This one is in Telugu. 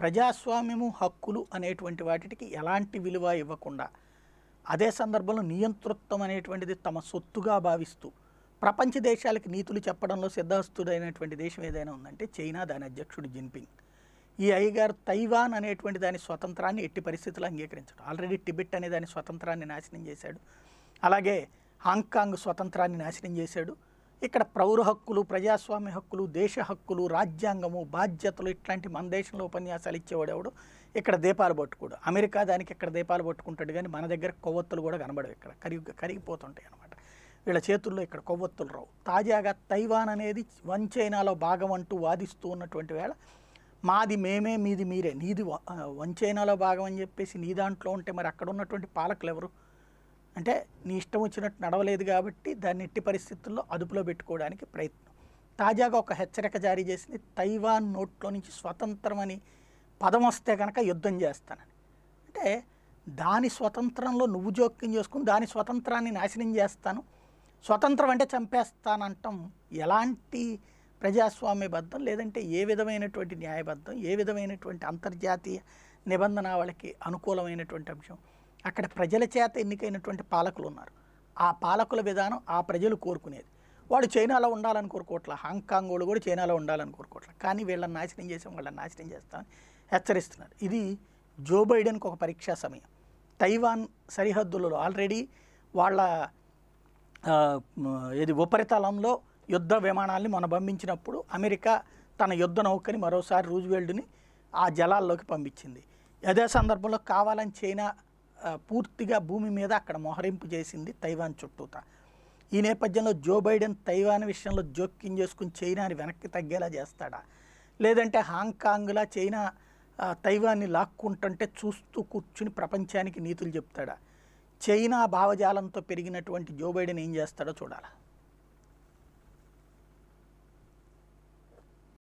ప్రజాస్వామ్యము హక్కులు అనేటువంటి వాటికి ఎలాంటి విలువ ఇవ్వకుండా అదే సందర్భంలో నియంతృత్వం అనేటువంటిది తమ సొత్తుగా భావిస్తూ ప్రపంచ దేశాలకు నీతులు చెప్పడంలో సిద్ధహస్తుడైనటువంటి దేశం ఏదైనా ఉందంటే చైనా దాని అధ్యక్షుడు జిన్పింగ్ ఈ అయ్యగారు తైవాన్ అనేటువంటి దాని స్వతంత్రాన్ని ఎట్టి పరిస్థితులు అంగీకరించడు ఆల్రెడీ టిబెట్ అనే దాని స్వతంత్రాన్ని నాశనం చేశాడు అలాగే హాంకాంగ్ స్వతంత్రాన్ని నాశనం చేశాడు ఇక్కడ ప్రౌర హక్కులు ప్రజాస్వామ్య హక్కులు దేశ హక్కులు రాజ్యాంగము బాధ్యతలు ఇట్లాంటి మన దేశంలో ఉపన్యాసాలు ఎవడు ఇక్కడ దీపాలు పట్టుకోడు అమెరికా దానికి ఇక్కడ దీపాలు పట్టుకుంటాడు కానీ మన దగ్గర కొవ్వొత్తులు కూడా కనబడవు ఇక్కడ కరిగి కరిగిపోతుంటాయి అనమాట వీళ్ళ చేతుల్లో ఇక్కడ కొవ్వొత్తులు రావు తాజాగా తైవాన్ అనేది వన్ చైనాలో భాగం అంటూ వాదిస్తూ ఉన్నటువంటి వేళ మాది మేమే మీది మీరే నీది వన్ చైనాలో భాగం అని చెప్పేసి నీ దాంట్లో ఉంటే మరి అక్కడ ఉన్నటువంటి పాలకులు ఎవరు అంటే నీ ఇష్టం వచ్చినట్టు నడవలేదు కాబట్టి దాన్ని ఎట్టి పరిస్థితుల్లో అదుపులో పెట్టుకోవడానికి ప్రయత్నం తాజాగా ఒక హెచ్చరిక జారీ చేసింది తైవాన్ నోట్లో నుంచి స్వతంత్రం అని పదం వస్తే కనుక యుద్ధం చేస్తానని అంటే దాని స్వతంత్రంలో నువ్వు జోక్యం చేసుకుని దాని స్వతంత్రాన్ని నాశనం చేస్తాను స్వతంత్రం అంటే చంపేస్తానంటాం ఎలాంటి ప్రజాస్వామ్యబద్ధం లేదంటే ఏ విధమైనటువంటి న్యాయబద్ధం ఏ విధమైనటువంటి అంతర్జాతీయ నిబంధన వాళ్ళకి అనుకూలమైనటువంటి అంశం అక్కడ ప్రజల చేత ఎన్నికైనటువంటి పాలకులు ఉన్నారు ఆ పాలకుల విధానం ఆ ప్రజలు కోరుకునేది వాడు చైనాలో ఉండాలని కోరుకోవట్ల హాంకాంగ్ వాళ్ళు కూడా చైనాలో ఉండాలని కోరుకోవట్ల కానీ వీళ్ళని నాశనం చేసాం వాళ్ళని నాశనం చేస్తామని హెచ్చరిస్తున్నారు ఇది జో బైడెన్కి ఒక పరీక్షా సమయం తైవాన్ సరిహద్దులలో ఆల్రెడీ వాళ్ళ ఇది ఉపరితలంలో యుద్ధ విమానాల్ని మనం పంపించినప్పుడు అమెరికా తన యుద్ధ నౌకని మరోసారి రూజ్వెల్డ్ని ఆ జలాల్లోకి పంపించింది అదే సందర్భంలో కావాలని చైనా పూర్తిగా భూమి మీద అక్కడ మోహరింపు చేసింది తైవాన్ చుట్టూత ఈ నేపథ్యంలో జో బైడెన్ తైవాన్ విషయంలో జోక్యం చేసుకుని చైనాని వెనక్కి తగ్గేలా చేస్తాడా లేదంటే హాంకాంగ్లా చైనా తైవాన్ని లాక్కుంటుంటే చూస్తూ కూర్చుని ప్రపంచానికి నీతులు చెప్తాడా చైనా భావజాలంతో పెరిగినటువంటి జో బైడెన్ ఏం చేస్తాడో చూడాలా